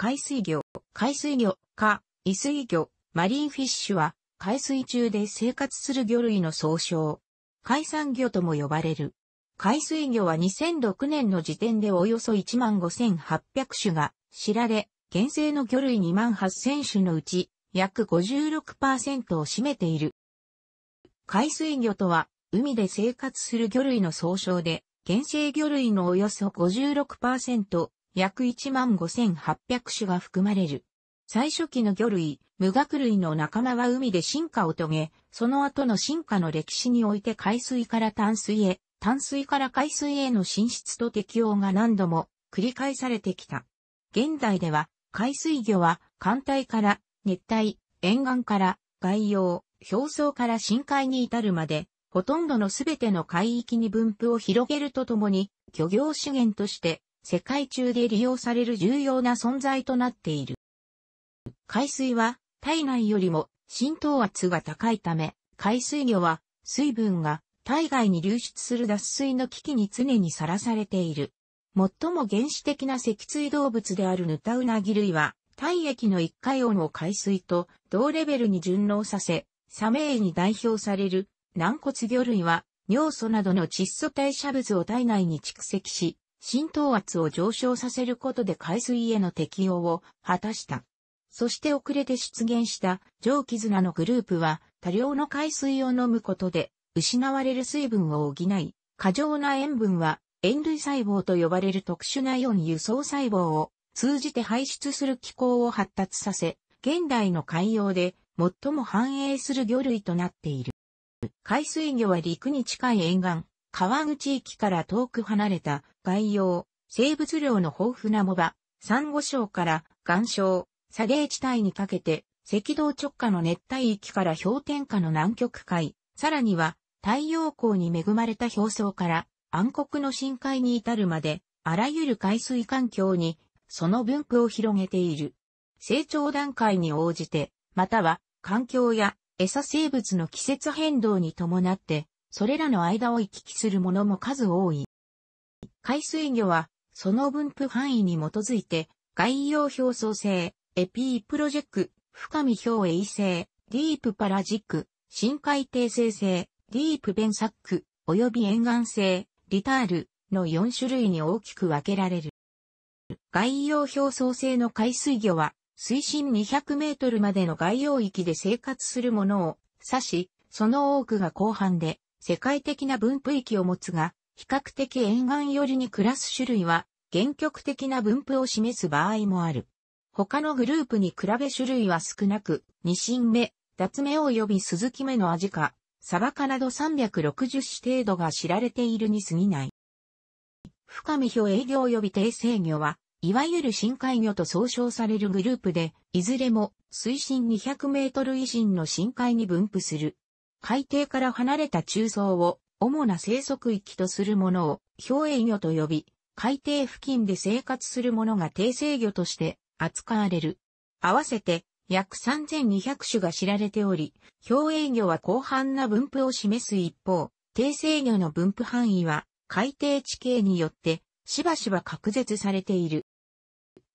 海水魚、海水魚、か、異水魚、マリンフィッシュは、海水中で生活する魚類の総称。海産魚とも呼ばれる。海水魚は2006年の時点でおよそ15,800種が知られ、現生の魚類28,000種のうち約56%を占めている。海水魚とは海で生活する魚類の総称で、現生魚類のおよそ56%、約15,800万種が含まれる。最初期の魚類、無学類の仲間は海で進化を遂げ、その後の進化の歴史において海水から淡水へ、淡水から海水への進出と適応が何度も繰り返されてきた。現代では、海水魚は艦隊から熱帯、沿岸から外洋、表層から深海に至るまで、ほとんどのすべての海域に分布を広げるとともに、漁業資源として世界中で利用される重要な存在となっている。海水は体内よりも浸透圧が高いため、海水魚は水分が体外に流出する脱水の危機に常にさらされている。最も原始的な脊椎動物であるヌタウナギ類は、体液の一回温を海水と同レベルに順応させ、サメイに代表される軟骨魚類は尿素などの窒素代謝物を体内に蓄積し、浸透圧を上昇させることで海水への適応を果たした。そして遅れて出現した気絆のグループは多量の海水を飲むことで失われる水分を補い、過剰な塩分は塩類細胞と呼ばれる特殊なイオン輸送細胞を通じて排出する機構を発達させ、現代の海洋で最も繁栄する魚類となっている。海水魚は陸に近い沿岸、川口駅から遠く離れた外洋、生物量の豊富な藻場、珊瑚礁から岩礁、砂泥地帯にかけて、赤道直下の熱帯域から氷点下の南極海、さらには太陽光に恵まれた表層から暗黒の深海に至るまで、あらゆる海水環境にその分布を広げている。成長段階に応じて、または環境や餌生物の季節変動に伴ってそれらの間を行き来するものも数多い。海水魚は、その分布範囲に基づいて、外洋表創性、エピープロジェク、深み表衛星、ディープパラジック、深海底生成、ディープベンサック、及び沿岸性、リタールの4種類に大きく分けられる。外洋表層性の海水魚は、水深200メートルまでの外洋域で生活するものを指し、その多くが広範で、世界的な分布域を持つが、比較的沿岸寄りに暮らす種類は、原極的な分布を示す場合もある。他のグループに比べ種類は少なく、ニシン目、脱目及びスズキ目のアジか、サバカなど360種程度が知られているに過ぎない。深見表営業及び低生魚は、いわゆる深海魚と総称されるグループで、いずれも水深200メートル以深の深海に分布する。海底から離れた中層を主な生息域とするものを表営魚と呼び、海底付近で生活するものが低性魚として扱われる。合わせて約3200種が知られており、表営魚は広範な分布を示す一方、低性魚の分布範囲は海底地形によってしばしば隔絶されている。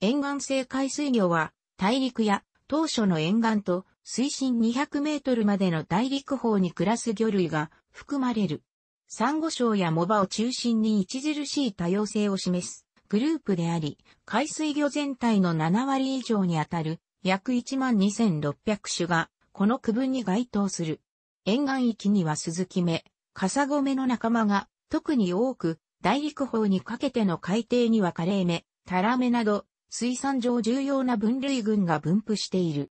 沿岸性海水魚は大陸や当初の沿岸と水深200メートルまでの大陸方に暮らす魚類が含まれる。サンゴ礁や藻場を中心に著しい多様性を示すグループであり、海水魚全体の7割以上にあたる約12,600種がこの区分に該当する。沿岸域にはスズキ目、カサゴメの仲間が特に多く、大陸方にかけての海底にはカレイ目、タラメなど、水産上重要な分類群が分布している。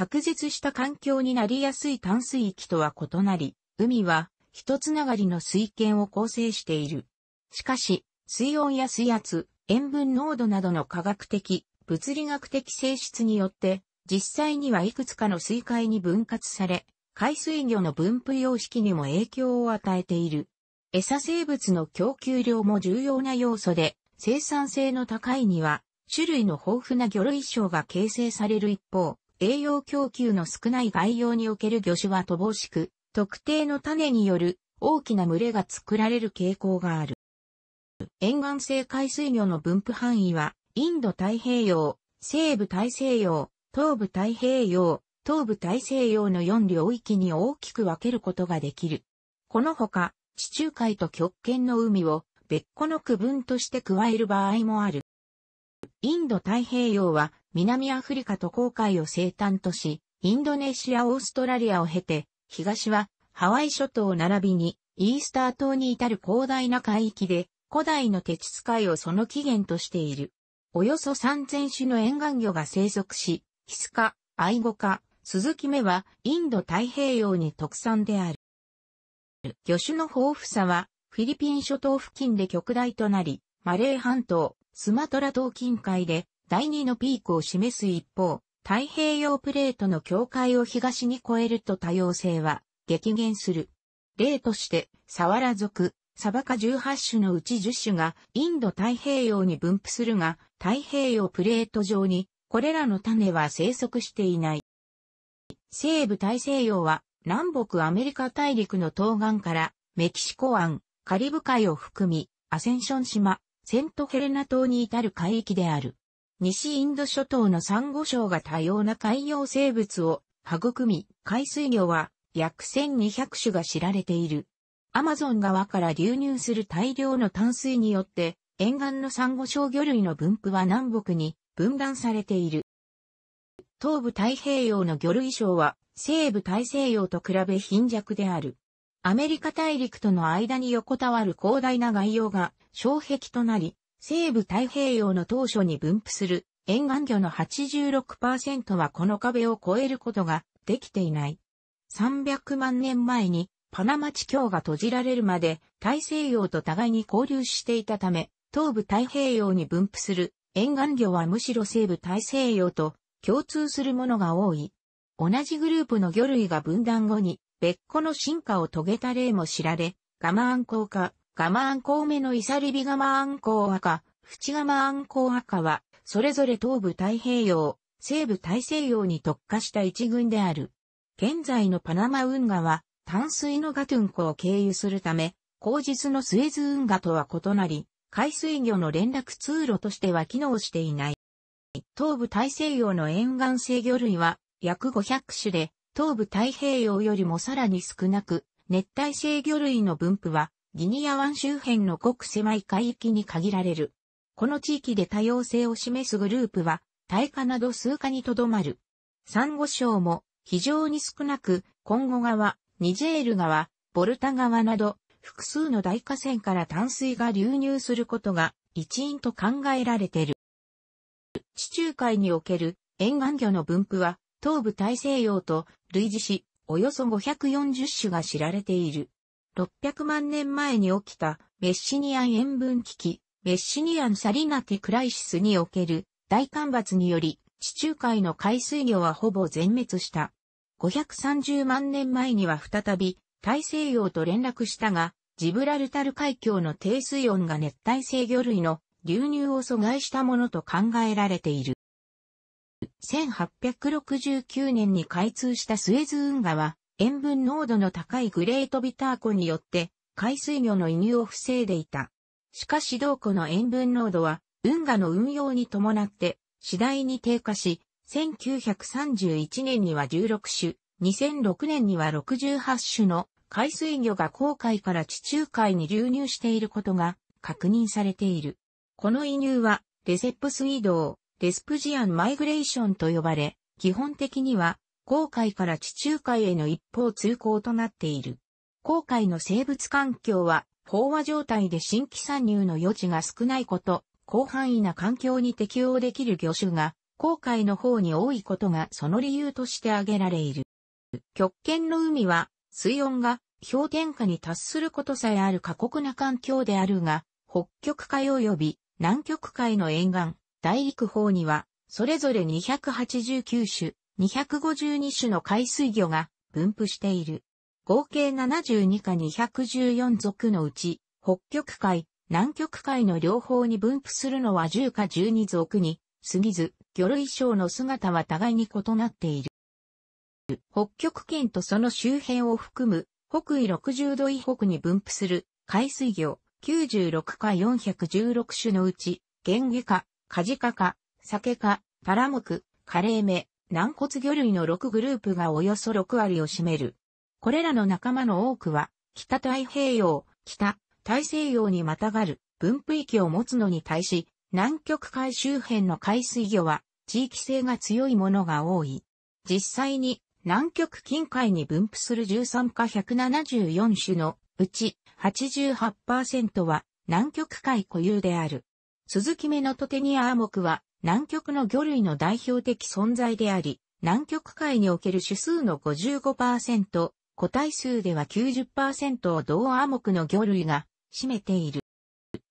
確実した環境になりやすい淡水域とは異なり、海は一つながりの水圏を構成している。しかし、水温や水圧、塩分濃度などの科学的、物理学的性質によって、実際にはいくつかの水塊に分割され、海水魚の分布様式にも影響を与えている。餌生物の供給量も重要な要素で、生産性の高いには、種類の豊富な魚類床が形成される一方、栄養供給の少ない外洋における魚種は乏しく、特定の種による大きな群れが作られる傾向がある。沿岸性海水魚の分布範囲は、インド太平洋、西部大西洋、東部太平洋、東部大西洋の4領域に大きく分けることができる。このほか、地中海と極圏の海を別個の区分として加える場合もある。インド太平洋は南アフリカと航海を生誕とし、インドネシア、オーストラリアを経て、東はハワイ諸島並びにイースター島に至る広大な海域で、古代の鉄使いをその起源としている。およそ3000種の沿岸魚が生息し、ヒスカ、アイゴカ、スズキメはインド太平洋に特産である。魚種の豊富さは、フィリピン諸島付近で極大となり、マレー半島、スマトラ島近海で第2のピークを示す一方、太平洋プレートの境界を東に越えると多様性は激減する。例として、サワラ族、サバカ18種のうち10種がインド太平洋に分布するが、太平洋プレート上に、これらの種は生息していない。西部大西洋は南北アメリカ大陸の東岸からメキシコ湾、カリブ海を含み、アセンション島、セントヘレナ島に至る海域である。西インド諸島のサンゴ礁が多様な海洋生物を育み、海水魚は約1200種が知られている。アマゾン川から流入する大量の淡水によって、沿岸のサンゴ礁魚類の分布は南北に分断されている。東部太平洋の魚類礁は西部大西洋と比べ貧弱である。アメリカ大陸との間に横たわる広大な外洋が障壁となり、西部太平洋の当初に分布する沿岸魚の86%はこの壁を越えることができていない。300万年前にパナマ地境が閉じられるまで大西洋と互いに交流していたため、東部太平洋に分布する沿岸魚はむしろ西部大西洋と共通するものが多い。同じグループの魚類が分断後に別個の進化を遂げた例も知られ、ガマアン効果。ガマアンコウメのイサリビガマアンコウアカ、フチガマアンコウアカは、それぞれ東部太平洋、西部大西洋に特化した一群である。現在のパナマ運河は、淡水のガトゥン湖を経由するため、後日のスエズ運河とは異なり、海水魚の連絡通路としては機能していない。東部大西洋の沿岸生魚類は約500種で、東部太平洋よりもさらに少なく、熱帯生魚類の分布はギニア湾周辺のごく狭い海域に限られる。この地域で多様性を示すグループは、大イなど数科にとどまる。珊瑚礁も非常に少なく、コンゴ川、ニジェール川、ボルタ川など、複数の大河川から淡水が流入することが一因と考えられている。地中海における沿岸魚の分布は、東部大西洋と類似し、およそ540種が知られている。600万年前に起きたメッシニアン塩分危機、メッシニアンサリナティクライシスにおける大干ばつにより、地中海の海水魚はほぼ全滅した。530万年前には再び大西洋と連絡したが、ジブラルタル海峡の低水温が熱帯性魚類の流入を阻害したものと考えられている。1869年に開通したスエズ運河は、塩分濃度の高いグレートビター湖によって海水魚の移入を防いでいた。しかし同湖の塩分濃度は運河の運用に伴って次第に低下し、1931年には16種、2006年には68種の海水魚が航海から地中海に流入していることが確認されている。この移入はレセップス移動、レスプジアンマイグレーションと呼ばれ、基本的には航海から地中海への一方通行となっている。航海の生物環境は、飽和状態で新規参入の余地が少ないこと、広範囲な環境に適応できる魚種が、航海の方に多いことがその理由として挙げられいる。極限の海は水温が氷点下に達することさえある過酷な環境であるが、北極海及び南極海の沿岸、大陸方には、それぞれ289種、252種の海水魚が分布している。合計72か214族のうち、北極海、南極海の両方に分布するのは10か12族に過ぎず、魚類小の姿は互いに異なっている。北極圏とその周辺を含む、北緯60度以北に分布する海水魚96か416種のうち、玄ンか、カジカか、サケか、パラムク、カレーメ、軟骨魚類の6グループがおよそ6割を占める。これらの仲間の多くは、北太平洋、北、大西洋にまたがる分布域を持つのに対し、南極海周辺の海水魚は地域性が強いものが多い。実際に南極近海に分布する13か174種のうち88%は南極海固有である。鈴木目のトテニアアモクは、南極の魚類の代表的存在であり、南極海における種数の55%、個体数では90%を同アモクの魚類が占めている。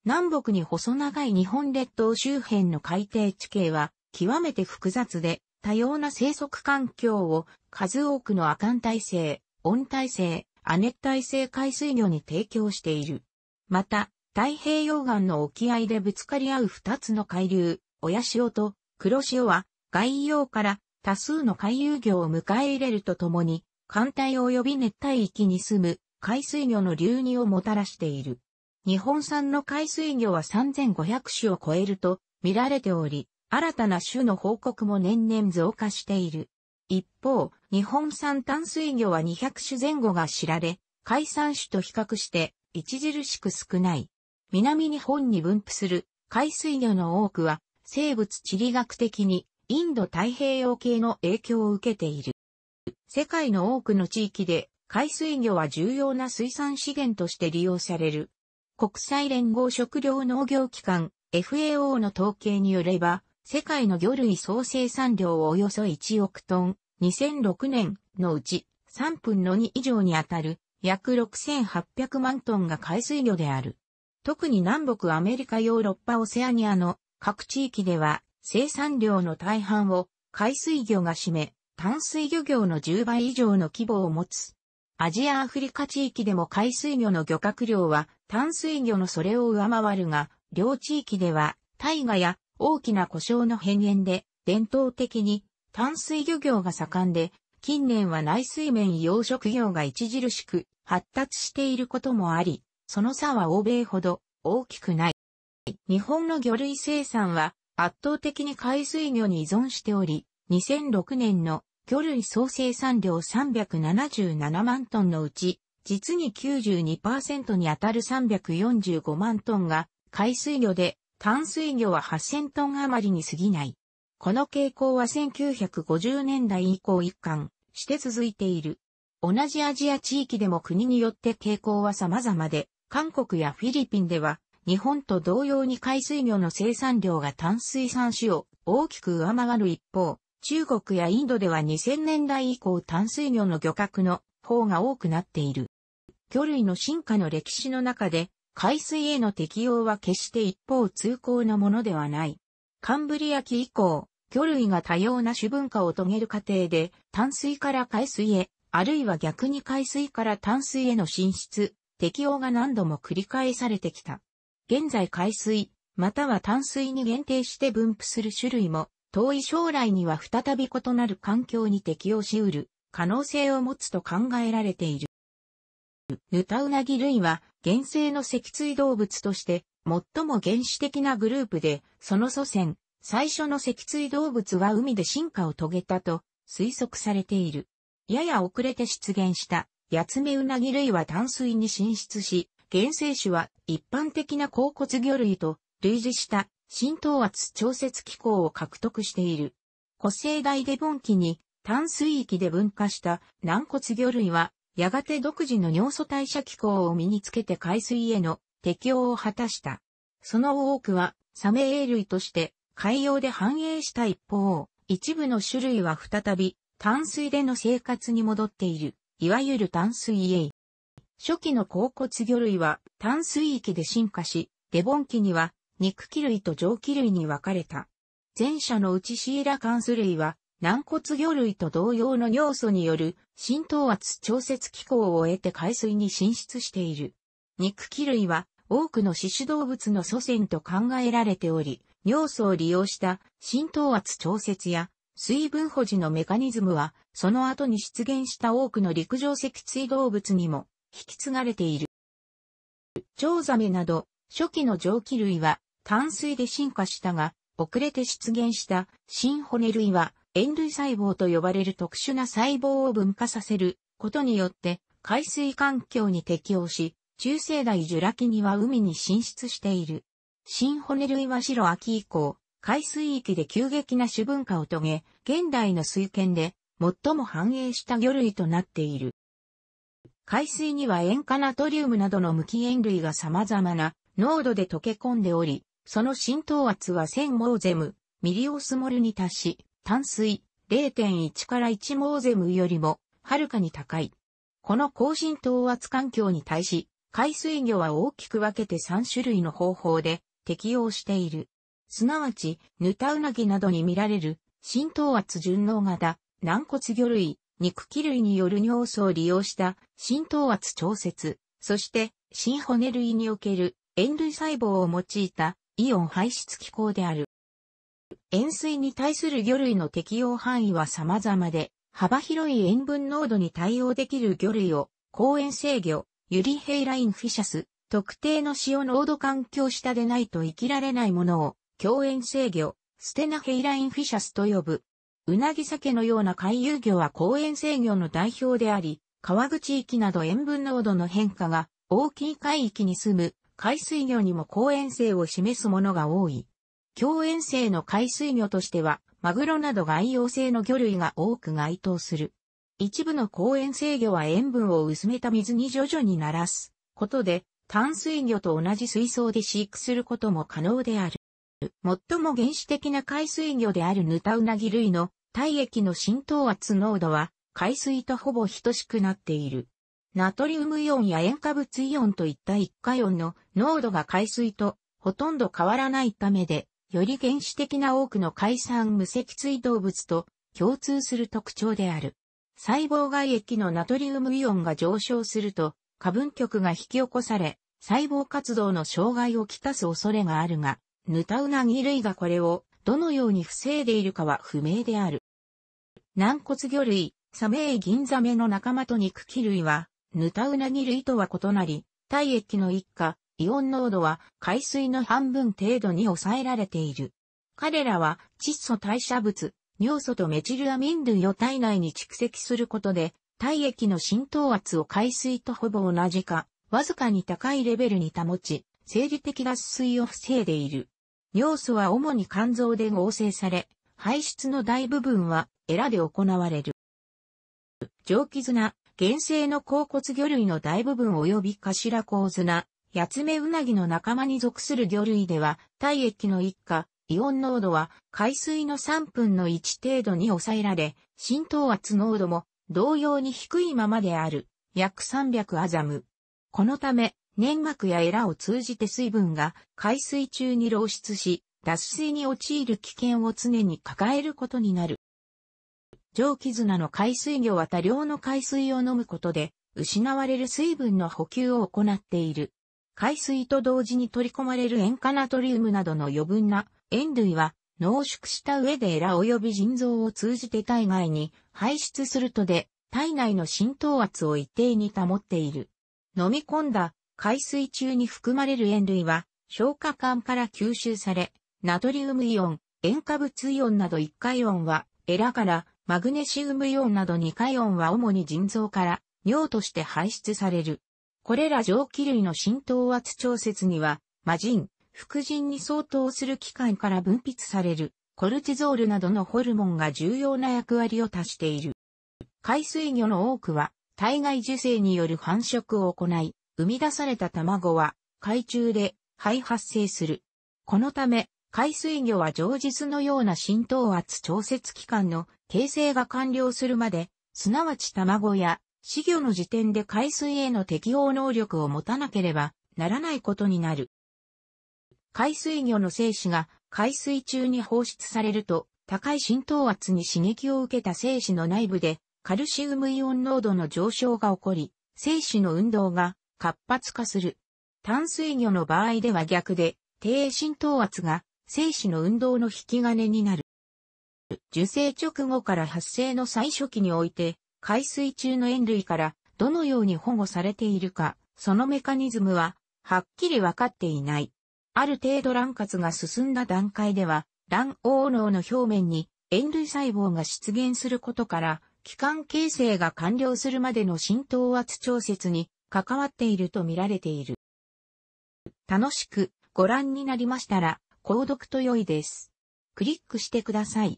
南北に細長い日本列島周辺の海底地形は極めて複雑で多様な生息環境を数多くの亜寒帯性、温帯性、亜熱帯性海水魚に提供している。また、太平洋岸の沖合でぶつかり合う二つの海流、親潮と黒潮は外洋から多数の海遊魚を迎え入れるとともに、寒帯及び熱帯域に住む海水魚の流入をもたらしている。日本産の海水魚は3500種を超えると見られており、新たな種の報告も年々増加している。一方、日本産淡水魚は200種前後が知られ、海産種と比較して著しく少ない。南日本に分布する海水魚の多くは生物地理学的にインド太平洋系の影響を受けている。世界の多くの地域で海水魚は重要な水産資源として利用される。国際連合食糧農業機関 FAO の統計によれば、世界の魚類総生産量をおよそ1億トン、2006年のうち3分の2以上にあたる約6800万トンが海水魚である。特に南北アメリカヨーロッパオセアニアの各地域では生産量の大半を海水魚が占め、淡水漁業の10倍以上の規模を持つ。アジアアフリカ地域でも海水魚の漁獲量は淡水魚のそれを上回るが、両地域では大河や大きな故障の変幻で伝統的に淡水漁業が盛んで、近年は内水面養殖業が著しく発達していることもあり、その差は欧米ほど大きくない。日本の魚類生産は圧倒的に海水魚に依存しており、2006年の魚類総生産量377万トンのうち、実に92%にあたる345万トンが海水魚で、淡水魚は8000トン余りに過ぎない。この傾向は1950年代以降一貫して続いている。同じアジア地域でも国によって傾向は様々で、韓国やフィリピンでは、日本と同様に海水魚の生産量が淡水産種を大きく上回る一方、中国やインドでは2000年代以降淡水魚の漁獲の方が多くなっている。魚類の進化の歴史の中で、海水への適用は決して一方通行なものではない。カンブリア紀以降、魚類が多様な種文化を遂げる過程で、淡水から海水へ、あるいは逆に海水から淡水への進出適用が何度も繰り返されてきた。現在海水、または淡水に限定して分布する種類も、遠い将来には再び異なる環境に適応しうる可能性を持つと考えられている。ヌタウナギ類は原生の脊椎動物として最も原始的なグループで、その祖先、最初の脊椎動物は海で進化を遂げたと推測されている。やや遅れて出現したヤツメウナギ類は淡水に進出し、原生種は一般的な甲骨魚類と類似した浸透圧調節機構を獲得している。古生代デボン期に淡水域で分化した軟骨魚類はやがて独自の尿素代謝機構を身につけて海水への適応を果たした。その多くはサメ栄類として海洋で繁栄した一方、一部の種類は再び淡水での生活に戻っている。いわゆる淡水エイ。初期の甲骨魚類は淡水域で進化し、デボン期には肉気類と蒸気類に分かれた。前者のうちシーラカンス類は軟骨魚類と同様の尿素による浸透圧調節機構を得て海水に進出している。肉気類は多くの種子動物の祖先と考えられており、尿素を利用した浸透圧調節や水分保持のメカニズムは、その後に出現した多くの陸上脊椎動物にも引き継がれている。チョウザメなど、初期の蒸気類は淡水で進化したが、遅れて出現した新骨類は塩類細胞と呼ばれる特殊な細胞を分化させることによって海水環境に適応し、中世代ジュラ紀には海に進出している。新骨類は白秋以降、海水域で急激な主文化を遂げ、現代の水圏で最も繁栄した魚類となっている。海水には塩化ナトリウムなどの無機塩類が様々な濃度で溶け込んでおり、その浸透圧は1000モーゼム、ミリオスモルに達し、淡水0.1から1モーゼムよりもはるかに高い。この高浸透圧環境に対し、海水魚は大きく分けて3種類の方法で適用している。すなわち、ヌタウナギなどに見られる、浸透圧順応型、軟骨魚類、肉気類による尿素を利用した浸透圧調節、そして新骨類における塩類細胞を用いたイオン排出機構である。塩水に対する魚類の適用範囲は様々で、幅広い塩分濃度に対応できる魚類を、高塩制魚、ユリヘイラインフィシャス、特定の塩濃度環境下でないと生きられないものを、共演制御、ステナヘイラインフィシャスと呼ぶ。うなぎ酒のような回遊魚は公園制御の代表であり、川口域など塩分濃度の変化が大きい海域に住む海水魚にも公園性を示すものが多い。共演性の海水魚としては、マグロなど外洋性の魚類が多く該当する。一部の公園制御は塩分を薄めた水に徐々に慣らすことで、淡水魚と同じ水槽で飼育することも可能である。最も原始的な海水魚であるヌタウナギ類の体液の浸透圧濃度は海水とほぼ等しくなっている。ナトリウムイオンや塩化物イオンといった一化イオンの濃度が海水とほとんど変わらないためで、より原始的な多くの海産無脊椎動物と共通する特徴である。細胞外液のナトリウムイオンが上昇すると、過分極が引き起こされ、細胞活動の障害をきたす恐れがあるが、ヌタウナギ類がこれをどのように防いでいるかは不明である。軟骨魚類、サメイギンザメの仲間と肉気類は、ヌタウナギ類とは異なり、体液の一家、イオン濃度は海水の半分程度に抑えられている。彼らは窒素代謝物、尿素とメチルアミン類を体内に蓄積することで、体液の浸透圧を海水とほぼ同じか、わずかに高いレベルに保ち、生理的脱水を防いでいる。尿素は主に肝臓で合成され、排出の大部分はエラで行われる。上気綱、原生の甲骨魚類の大部分及び頭甲綱、ヤツメウナギの仲間に属する魚類では、体液の一過、イオン濃度は海水の3分の1程度に抑えられ、浸透圧濃度も同様に低いままである、約300アザム。このため、粘膜やエラを通じて水分が海水中に漏出し、脱水に陥る危険を常に抱えることになる。上気砂の海水魚は多量の海水を飲むことで、失われる水分の補給を行っている。海水と同時に取り込まれる塩化ナトリウムなどの余分な塩類は濃縮した上でエラ及び腎臓を通じて体外に排出するとで体内の浸透圧を一定に保っている。飲み込んだ海水中に含まれる塩類は、消化管から吸収され、ナトリウムイオン、塩化物イオンなど1回音は、エラから、マグネシウムイオンなど2回音は主に腎臓から、尿として排出される。これら蒸気類の浸透圧調節には、魔人、副腎に相当する器官から分泌される、コルチゾールなどのホルモンが重要な役割を達している。海水魚の多くは、体外受精による繁殖を行い、生み出された卵は海中で肺発生する。このため、海水魚は上日のような浸透圧調節器官の形成が完了するまで、すなわち卵や死魚の時点で海水への適応能力を持たなければならないことになる。海水魚の精子が海水中に放出されると、高い浸透圧に刺激を受けた精子の内部でカルシウムイオン濃度の上昇が起こり、精子の運動が活発化する。淡水魚の場合では逆で、低浸透圧が精子の運動の引き金になる。受精直後から発生の最初期において、海水中の塩類からどのように保護されているか、そのメカニズムは、はっきりわかっていない。ある程度卵活が進んだ段階では、卵黄脳の表面に塩類細胞が出現することから、気管形成が完了するまでの浸透圧調節に関わっていると見られている。楽しくご覧になりましたら、購読と良いです。クリックしてください。